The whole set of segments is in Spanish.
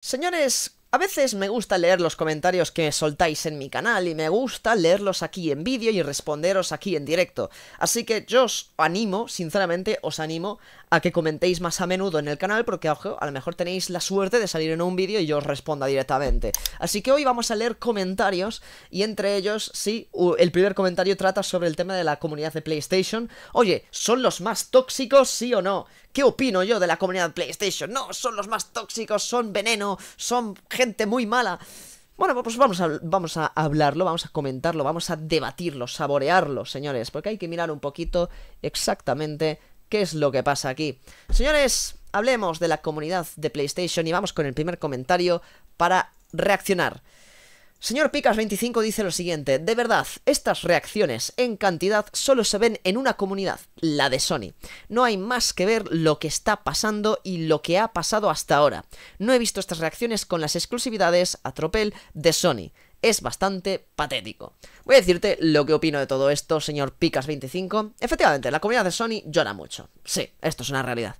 Señores, a veces me gusta leer los comentarios que soltáis en mi canal y me gusta leerlos aquí en vídeo y responderos aquí en directo. Así que yo os animo, sinceramente, os animo a que comentéis más a menudo en el canal porque a lo mejor tenéis la suerte de salir en un vídeo y yo os responda directamente. Así que hoy vamos a leer comentarios y entre ellos, sí, el primer comentario trata sobre el tema de la comunidad de PlayStation. Oye, ¿son los más tóxicos, sí o no? ¿Qué opino yo de la comunidad de PlayStation? No, son los más tóxicos, son veneno, son gente muy mala. Bueno, pues vamos a, vamos a hablarlo, vamos a comentarlo, vamos a debatirlo, saborearlo, señores, porque hay que mirar un poquito exactamente qué es lo que pasa aquí. Señores, hablemos de la comunidad de PlayStation y vamos con el primer comentario para reaccionar. Señor Picas25 dice lo siguiente, de verdad, estas reacciones en cantidad solo se ven en una comunidad, la de Sony. No hay más que ver lo que está pasando y lo que ha pasado hasta ahora. No he visto estas reacciones con las exclusividades a tropel de Sony. Es bastante patético. Voy a decirte lo que opino de todo esto, señor Picas25. Efectivamente, la comunidad de Sony llora mucho. Sí, esto es una realidad.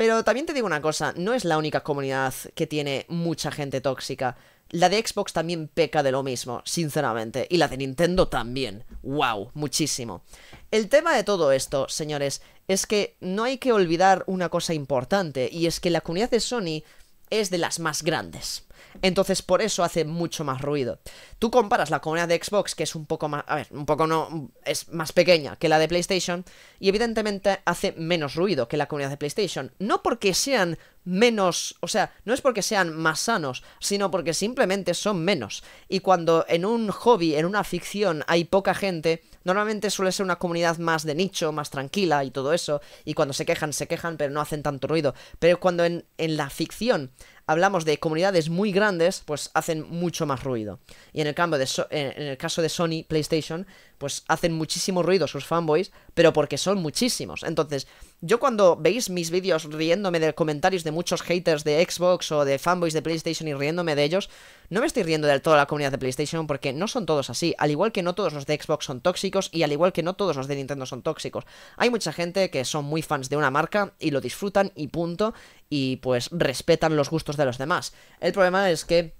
Pero también te digo una cosa, no es la única comunidad que tiene mucha gente tóxica. La de Xbox también peca de lo mismo, sinceramente, y la de Nintendo también. ¡Wow! Muchísimo. El tema de todo esto, señores, es que no hay que olvidar una cosa importante, y es que la comunidad de Sony es de las más grandes. Entonces, por eso hace mucho más ruido. Tú comparas la comunidad de Xbox, que es un poco más. A ver, un poco no. Es más pequeña que la de PlayStation. Y evidentemente hace menos ruido que la comunidad de PlayStation. No porque sean menos, o sea, no es porque sean más sanos, sino porque simplemente son menos. Y cuando en un hobby, en una ficción, hay poca gente, normalmente suele ser una comunidad más de nicho, más tranquila y todo eso, y cuando se quejan, se quejan, pero no hacen tanto ruido. Pero cuando en, en la ficción hablamos de comunidades muy grandes, pues hacen mucho más ruido. Y en el, de eh, en el caso de Sony, PlayStation, pues hacen muchísimo ruido sus fanboys, pero porque son muchísimos. Entonces, yo cuando veis mis vídeos riéndome de comentarios de muchos haters de Xbox o de fanboys de PlayStation y riéndome de ellos, no me estoy riendo de toda la comunidad de PlayStation porque no son todos así, al igual que no todos los de Xbox son tóxicos y al igual que no todos los de Nintendo son tóxicos. Hay mucha gente que son muy fans de una marca y lo disfrutan y punto, y pues respetan los gustos de los demás. El problema es que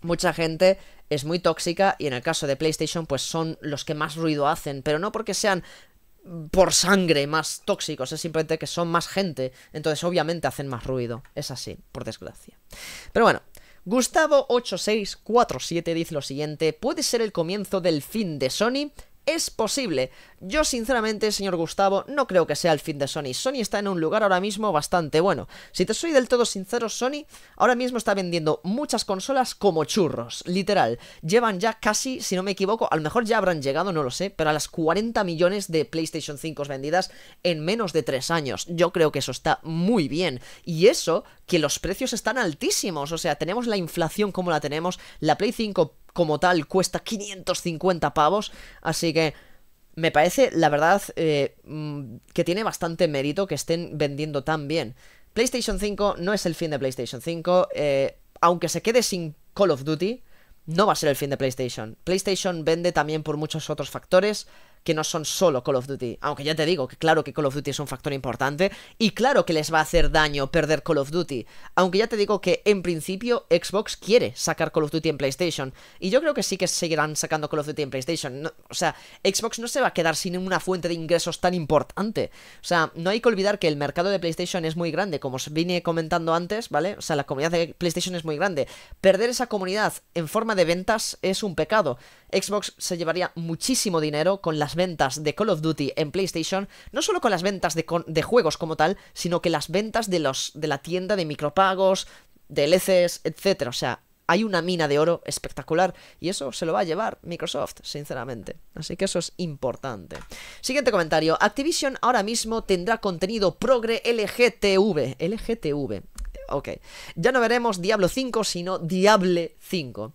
mucha gente es muy tóxica y en el caso de PlayStation pues son los que más ruido hacen, pero no porque sean por sangre más tóxicos, es simplemente que son más gente, entonces obviamente hacen más ruido, es así, por desgracia. Pero bueno, Gustavo8647 dice lo siguiente, ¿puede ser el comienzo del fin de Sony? es posible. Yo sinceramente, señor Gustavo, no creo que sea el fin de Sony. Sony está en un lugar ahora mismo bastante bueno. Si te soy del todo sincero, Sony ahora mismo está vendiendo muchas consolas como churros, literal. Llevan ya casi, si no me equivoco, a lo mejor ya habrán llegado, no lo sé, pero a las 40 millones de PlayStation 5 vendidas en menos de 3 años. Yo creo que eso está muy bien. Y eso que los precios están altísimos, o sea, tenemos la inflación como la tenemos, la Play 5 como tal cuesta 550 pavos, así que me parece, la verdad, eh, mm, que tiene bastante mérito que estén vendiendo tan bien. PlayStation 5 no es el fin de PlayStation 5, eh, aunque se quede sin Call of Duty, no va a ser el fin de PlayStation. PlayStation vende también por muchos otros factores, que no son solo Call of Duty. Aunque ya te digo que claro que Call of Duty es un factor importante y claro que les va a hacer daño perder Call of Duty. Aunque ya te digo que en principio Xbox quiere sacar Call of Duty en PlayStation. Y yo creo que sí que seguirán sacando Call of Duty en PlayStation. o sea, Xbox no se va a quedar sin una fuente de ingresos tan importante. O sea, no hay que olvidar que el mercado de PlayStation es muy grande, como os vine comentando antes, ¿vale? O sea, la comunidad de PlayStation es muy grande. Perder esa comunidad en forma de ventas es un pecado. Xbox se llevaría muchísimo dinero con las ventas de Call of Duty en PlayStation, no solo con las ventas de, juegos como tal, sino que las ventas de, los, de la tienda de micropagos, DLCs, etc. O sea, hay una mina de oro espectacular y eso se lo va a llevar Microsoft, sinceramente. Así que eso es importante. Siguiente comentario. Activision ahora mismo tendrá contenido progre LGTV. LGTV. Ok. Ya no veremos Diablo 5, sino Diable 5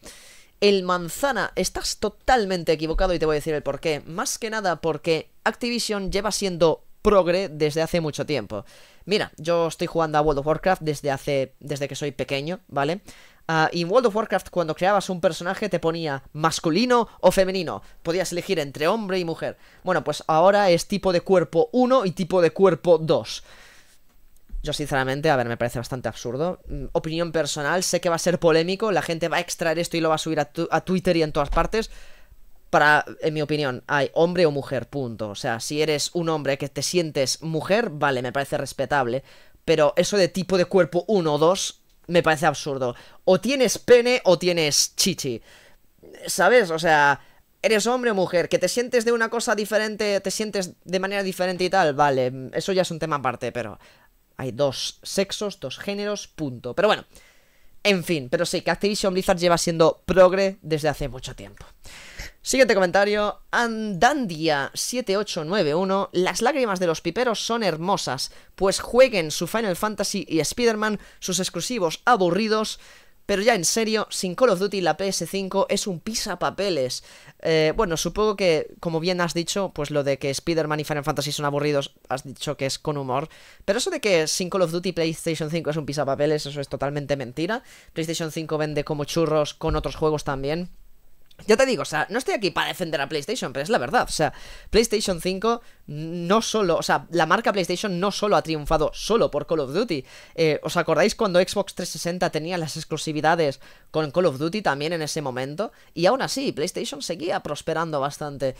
el manzana, estás totalmente equivocado y te voy a decir el porqué. Más que nada porque Activision lleva siendo progre desde hace mucho tiempo. Mira, yo estoy jugando a World of Warcraft desde hace. desde que soy pequeño, ¿vale? Ah, y World of Warcraft, cuando creabas un personaje, te ponía masculino o femenino. Podías elegir entre hombre y mujer. Bueno, pues ahora es tipo de cuerpo 1 y tipo de cuerpo 2. Yo sinceramente, a ver, me parece bastante absurdo. Mm, opinión personal, sé que va a ser polémico, la gente va a extraer esto y lo va a subir a, Twitter y en todas partes. Para, en mi opinión, hay hombre o mujer, punto. O sea, si eres un hombre que te sientes mujer, vale, me parece respetable. Pero eso de tipo de cuerpo 1 o 2 me parece absurdo. O tienes pene o tienes chichi. ¿Sabes? O sea, eres hombre o mujer, que te sientes de una cosa diferente, te sientes de manera diferente y tal, vale, eso ya es un tema aparte, pero hay dos sexos, dos géneros, punto. Pero bueno, en fin, pero sí, que Activision Blizzard lleva siendo progre desde hace mucho tiempo. Siguiente comentario, Andandia7891, las lágrimas de los piperos son hermosas, pues jueguen su Final Fantasy y Spider-Man, sus exclusivos aburridos, pero ya en serio, sin Call of Duty la PS5 es un pisapapeles. Eh, bueno, supongo que, como bien has dicho, pues lo de que Spider-Man y Final Fantasy son aburridos, has dicho que es con humor. Pero eso de que sin Call of Duty PlayStation 5 es un pisapapeles, eso es totalmente mentira. PlayStation 5 vende como churros con otros juegos también. Ya te digo, o sea, no estoy aquí para defender a PlayStation, pero es la verdad. O sea, PlayStation 5 no solo, o sea, la marca PlayStation no solo ha triunfado solo por Call of Duty. Eh, ¿Os acordáis cuando Xbox 360 tenía las exclusividades con Call of Duty también en ese momento? Y aún así, PlayStation seguía prosperando bastante.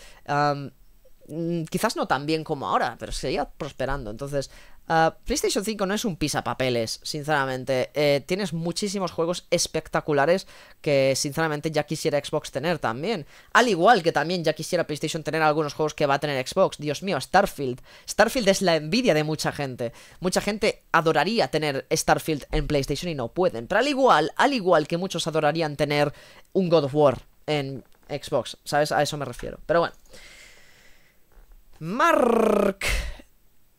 Mm, quizás no tan bien como ahora, pero seguía prosperando. Entonces, ah, PlayStation 5 no es un pisapapeles, sinceramente. Eh, tienes muchísimos juegos espectaculares que, sinceramente, ya quisiera Xbox tener también. Al igual que también ya quisiera PlayStation tener algunos juegos que va a tener Xbox. Dios mío, Starfield. Starfield es la envidia de mucha gente. Mucha gente adoraría tener Starfield en PlayStation y no pueden. Pero al igual, al igual que muchos adorarían tener un God of War en Xbox, ¿sabes? A eso me refiero. Pero bueno. Mark...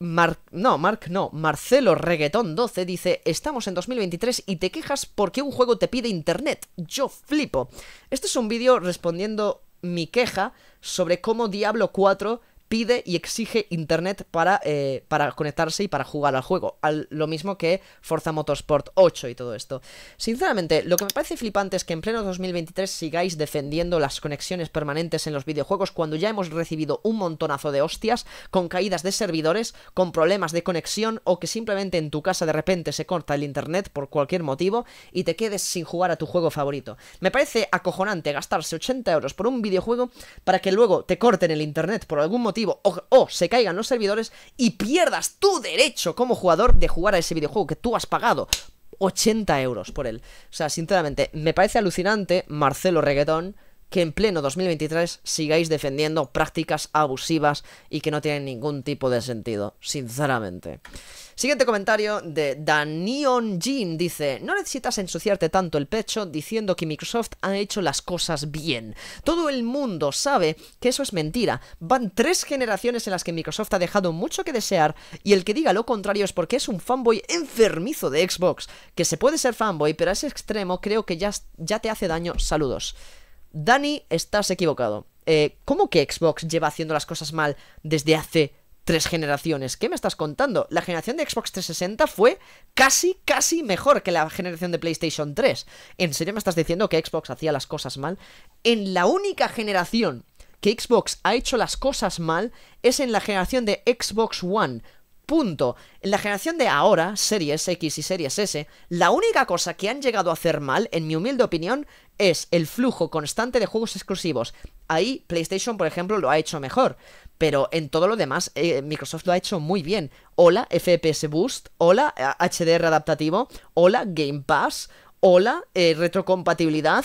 Mark, no, Mark no, Marcelo Reggaetón 12 dice, estamos en 2023 y te quejas porque un juego te pide internet. Yo flipo. Este es un vídeo respondiendo mi queja sobre cómo Diablo 4 pide y exige internet para, eh, para conectarse y para jugar al juego. Al, lo mismo que Forza Motorsport 8 y todo esto. Sinceramente, lo que me parece flipante es que en pleno 2023 sigáis defendiendo las conexiones permanentes en los videojuegos cuando ya hemos recibido un montonazo de hostias con caídas de servidores, con problemas de conexión o que simplemente en tu casa de repente se corta el internet por cualquier motivo y te quedes sin jugar a tu juego favorito. Me parece acojonante gastarse 80 euros por un videojuego para que luego te corten el internet por algún motivo o, se caigan los servidores y pierdas tu derecho como jugador de jugar a ese videojuego que tú has pagado 80 euros por él. O sea, sinceramente, me parece alucinante Marcelo Reggaetón que en pleno 2023 sigáis defendiendo prácticas abusivas y que no tienen ningún tipo de sentido, sinceramente. Siguiente comentario de Danion Jin dice, no necesitas ensuciarte tanto el pecho diciendo que Microsoft ha hecho las cosas bien. Todo el mundo sabe que eso es mentira. Van tres generaciones en las que Microsoft ha dejado mucho que desear y el que diga lo contrario es porque es un fanboy enfermizo de Xbox, que se puede ser fanboy, pero a ese extremo creo que ya, ya te hace daño. Saludos. Dani, estás equivocado. Eh, ¿Cómo que Xbox lleva haciendo las cosas mal desde hace tres generaciones? ¿Qué me estás contando? La generación de Xbox 360 fue casi, casi mejor que la generación de PlayStation 3. ¿En serio me estás diciendo que Xbox hacía las cosas mal? En la única generación que Xbox ha hecho las cosas mal es en la generación de Xbox One. Punto. En la generación de ahora, Series X y Series S, la única cosa que han llegado a hacer mal, en mi humilde opinión, es el flujo constante de juegos exclusivos. Ahí PlayStation, por ejemplo, lo ha hecho mejor. Pero en todo lo demás, eh, Microsoft lo ha hecho muy bien. Hola, FPS Boost. Hola, HDR eh, adaptativo. Hola, Game Pass. Hola, eh, retrocompatibilidad.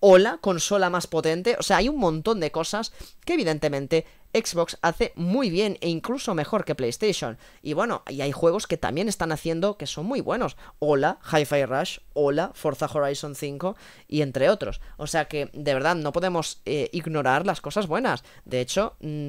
Hola, consola más potente. O sea, hay un montón de cosas que evidentemente Xbox hace muy bien e incluso mejor que PlayStation. Y bueno, y hay juegos que también están haciendo que son muy buenos. Hola, Hi-Fi Rush, Hola, Forza Horizon 5 y entre otros. O sea que de verdad no podemos eh, ignorar las cosas buenas. De hecho... Mm,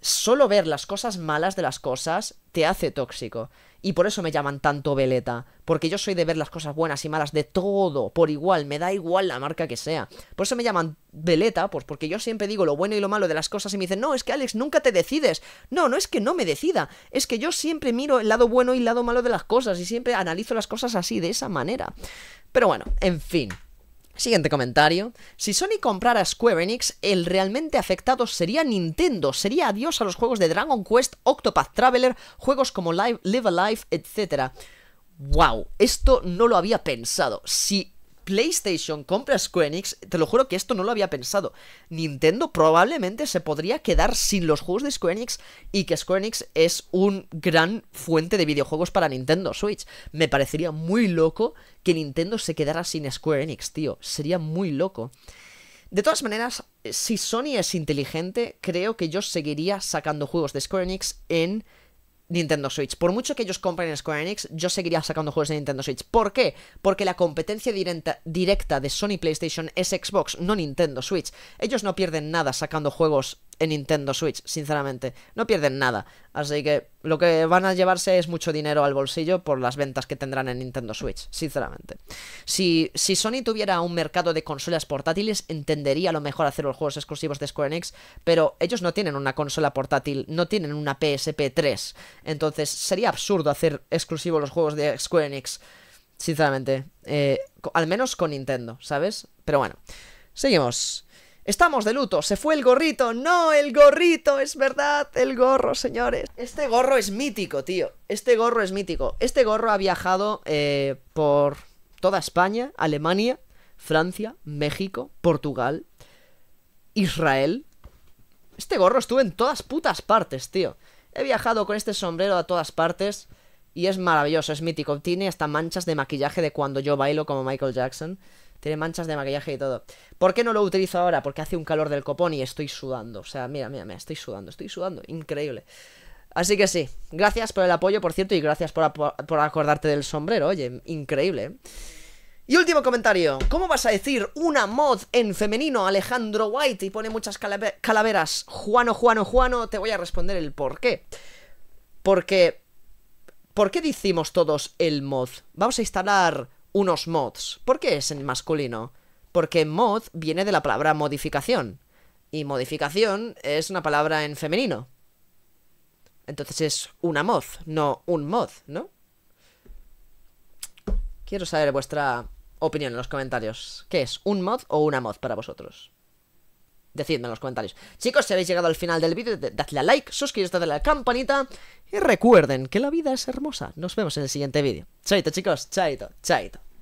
solo ver las cosas malas de las cosas te hace tóxico. Y por eso me llaman tanto veleta. Porque yo soy de ver las cosas buenas y malas de todo, por igual, me da igual la marca que sea. Por eso me llaman veleta, pues porque yo siempre digo lo bueno y lo malo de las cosas y me dicen, no, es que Alex, nunca te decides. No, no es que no me decida, es que yo siempre miro el lado bueno y el lado malo de las cosas y siempre analizo las cosas así, de esa manera. Pero bueno, en fin. Siguiente comentario. Si Sony comprara Square Enix, el realmente afectado sería Nintendo. Sería adiós a los juegos de Dragon Quest, Octopath Traveler, juegos como Live, Live Alive, etc. ¡Wow! Esto no lo había pensado. Si PlayStation compra Square Enix, te lo juro que esto no lo había pensado. Nintendo probablemente se podría quedar sin los juegos de Square Enix y que Square Enix es un gran fuente de videojuegos para Nintendo Switch. Me parecería muy loco que Nintendo se quedara sin Square Enix, tío. Sería muy loco. De todas maneras, si Sony es inteligente, creo que yo seguiría sacando juegos de Square Enix en Nintendo Switch. Por mucho que ellos compren Square Enix, yo seguiría sacando juegos de Nintendo Switch. ¿Por qué? Porque la competencia directa, directa de Sony PlayStation es Xbox, no Nintendo Switch. Ellos no pierden nada sacando juegos en Nintendo Switch, sinceramente. No pierden nada. Así que lo que van a llevarse es mucho dinero al bolsillo por las ventas que tendrán en Nintendo Switch, sinceramente. Si, Sony tuviera un mercado de consolas portátiles, entendería a lo mejor hacer los juegos exclusivos de Square Enix, pero ellos no tienen una consola portátil, no tienen una PSP 3. Entonces sería absurdo hacer exclusivos los juegos de Square Enix, sinceramente. Eh, al menos con Nintendo, ¿sabes? Pero bueno, seguimos. Estamos de luto, se fue el gorrito, no, el gorrito, es verdad, el gorro, señores. Este gorro es mítico, tío, este gorro es mítico. Este gorro ha viajado eh, por toda España, Alemania, Francia, México, Portugal, Israel. Este gorro estuvo en todas putas partes, tío. He viajado con este sombrero a todas partes y es maravilloso, es mítico. Tiene hasta manchas de maquillaje de cuando yo bailo como Michael Jackson. Tiene manchas de maquillaje y todo. ¿Por qué no lo utilizo ahora? Porque hace un calor del copón y estoy sudando. O sea, mira, mira, mira, estoy sudando, estoy sudando. Increíble. Así que sí, gracias por el apoyo, por cierto, y gracias por, acordarte del sombrero. Oye, increíble. ¿eh? Y último comentario, ¿cómo vas a decir una mod en femenino Alejandro White y pone muchas calaveras? Juano, Juano, Juano, te voy a responder el por qué. Porque... ¿Por qué decimos todos el mod? Vamos a instalar unos mods. ¿Por qué es en masculino? Porque mod viene de la palabra modificación. Y modificación es una palabra en femenino. Entonces es una mod, no un mod, ¿no? Quiero saber vuestra opinión en los comentarios. ¿Qué es? ¿Un mod o una mod para vosotros? decidme en los comentarios. Chicos, si habéis llegado al final del vídeo, dadle a like, suscribiros, dadle a la campanita y recuerden que la vida es hermosa. Nos vemos en el siguiente vídeo. Chaito, chicos, chaito, chaito.